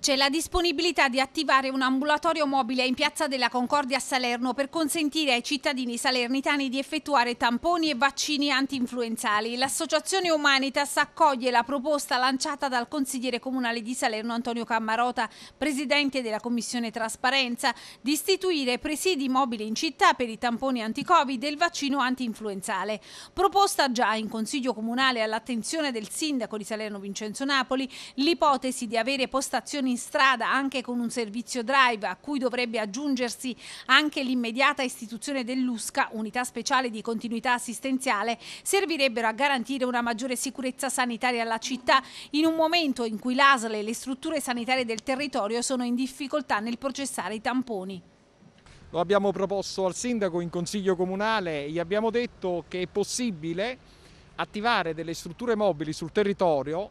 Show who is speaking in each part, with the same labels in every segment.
Speaker 1: C'è la disponibilità di attivare un ambulatorio mobile in Piazza della Concordia a Salerno per consentire ai cittadini salernitani di effettuare tamponi e vaccini anti-influenzali. L'associazione Humanitas accoglie la proposta lanciata dal consigliere comunale di Salerno Antonio Cammarota, presidente della Commissione Trasparenza, di istituire presidi mobili in città per i tamponi anti-Covid e il vaccino anti-influenzale. Proposta già in Consiglio Comunale all'attenzione del sindaco di Salerno Vincenzo Napoli l'ipotesi di avere postazioni in strada anche con un servizio drive a cui dovrebbe aggiungersi anche l'immediata istituzione dell'USCA, unità speciale di continuità assistenziale, servirebbero a garantire una maggiore sicurezza sanitaria alla città in un momento in cui l'ASL e le strutture sanitarie del territorio sono in difficoltà nel processare i tamponi.
Speaker 2: Lo abbiamo proposto al sindaco in consiglio comunale, gli abbiamo detto che è possibile attivare delle strutture mobili sul territorio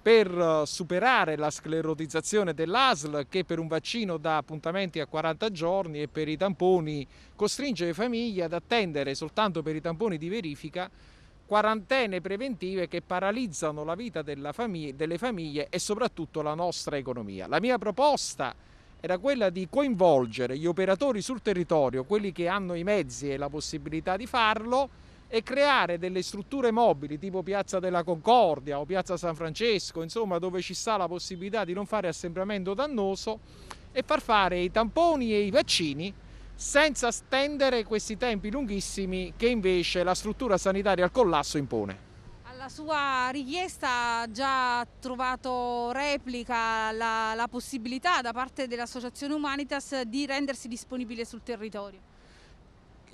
Speaker 2: per eh, superare la sclerotizzazione dell'ASL che per un vaccino dà appuntamenti a 40 giorni e per i tamponi costringe le famiglie ad attendere soltanto per i tamponi di verifica quarantene preventive che paralizzano la vita famig delle famiglie e soprattutto la nostra economia. La mia proposta era quella di coinvolgere gli operatori sul territorio, quelli che hanno i mezzi e la possibilità di farlo, e creare delle strutture mobili tipo Piazza della Concordia o Piazza San Francesco, insomma dove ci sta la possibilità di non fare assembramento dannoso e far fare i tamponi e i vaccini senza stendere questi tempi lunghissimi che invece la struttura sanitaria al collasso impone.
Speaker 1: Alla sua richiesta ha già trovato replica la, la possibilità da parte dell'Associazione Humanitas di rendersi disponibile sul territorio.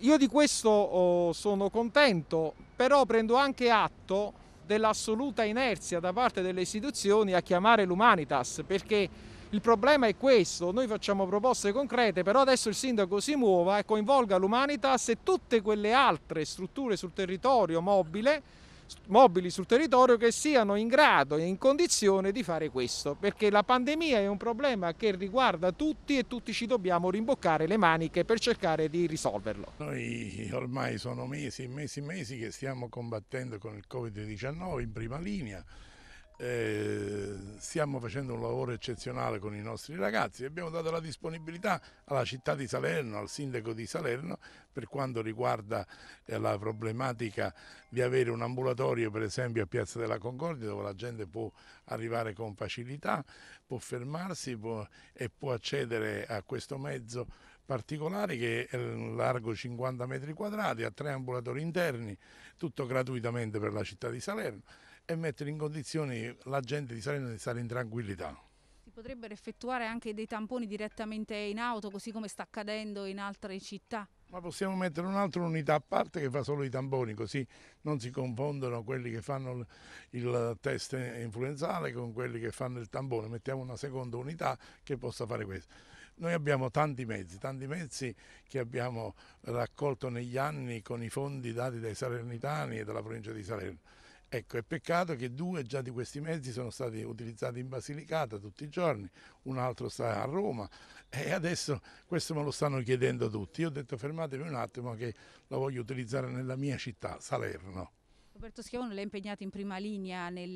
Speaker 2: Io di questo oh, sono contento, però prendo anche atto dell'assoluta inerzia da parte delle istituzioni a chiamare l'Umanitas, perché il problema è questo, noi facciamo proposte concrete, però adesso il sindaco si muova e coinvolga l'Umanitas e tutte quelle altre strutture sul territorio mobile mobili sul territorio che siano in grado e in condizione di fare questo, perché la pandemia è un problema che riguarda tutti e tutti ci dobbiamo rimboccare le maniche per cercare di risolverlo.
Speaker 3: Noi ormai sono mesi e mesi mesi che stiamo combattendo con il Covid-19 in prima linea eh, stiamo facendo un lavoro eccezionale con i nostri ragazzi. Abbiamo dato la disponibilità alla città di Salerno, al sindaco di Salerno, per quanto riguarda eh, la problematica di avere un ambulatorio, per esempio a Piazza della Concordia, dove la gente può arrivare con facilità, può fermarsi può, e può accedere a questo mezzo particolare che è largo 50 metri quadrati, ha tre ambulatori interni, tutto gratuitamente per la città di Salerno e mettere in condizioni la gente di Salerno di stare in tranquillità.
Speaker 1: Si potrebbero effettuare anche dei tamponi direttamente in auto, così come sta accadendo in altre città? Ma
Speaker 3: possiamo mettere un'altra unità a parte che fa solo i tamponi, così non si confondono quelli che fanno il test influenzale con quelli che fanno il tampone. Mettiamo una seconda unità che possa fare questo. Noi abbiamo tanti mezzi, tanti mezzi che abbiamo raccolto negli anni con i fondi dati dai salernitani e dalla provincia di Salerno Ecco, è peccato che due già di questi mezzi sono stati utilizzati in Basilicata tutti i giorni, un altro sta a Roma e adesso questo me lo stanno chiedendo tutti. Io ho detto fermatevi un attimo che lo voglio utilizzare nella mia città, Salerno.
Speaker 1: Roberto Schiavone, lei è impegnato in prima linea nel,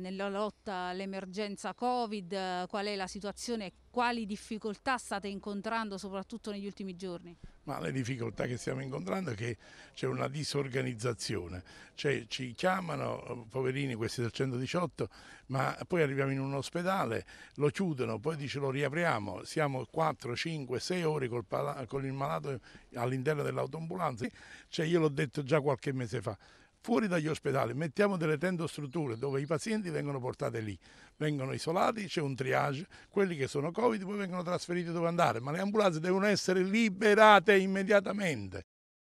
Speaker 1: nella lotta all'emergenza Covid, qual è la situazione, quali difficoltà state incontrando soprattutto negli ultimi giorni?
Speaker 3: Ma le difficoltà che stiamo incontrando è che c'è una disorganizzazione, cioè ci chiamano, eh, poverini questi del 118, ma poi arriviamo in un ospedale, lo chiudono, poi dice lo riapriamo, siamo 4, 5, 6 ore col, con il malato all'interno dell'autoambulanza, cioè io l'ho detto già qualche mese fa, fuori dagli ospedali, mettiamo delle tendostrutture dove i pazienti vengono portati lì, vengono isolati, c'è un triage, quelli che sono Covid poi vengono trasferiti dove andare, ma le ambulanze devono essere liberate immediatamente.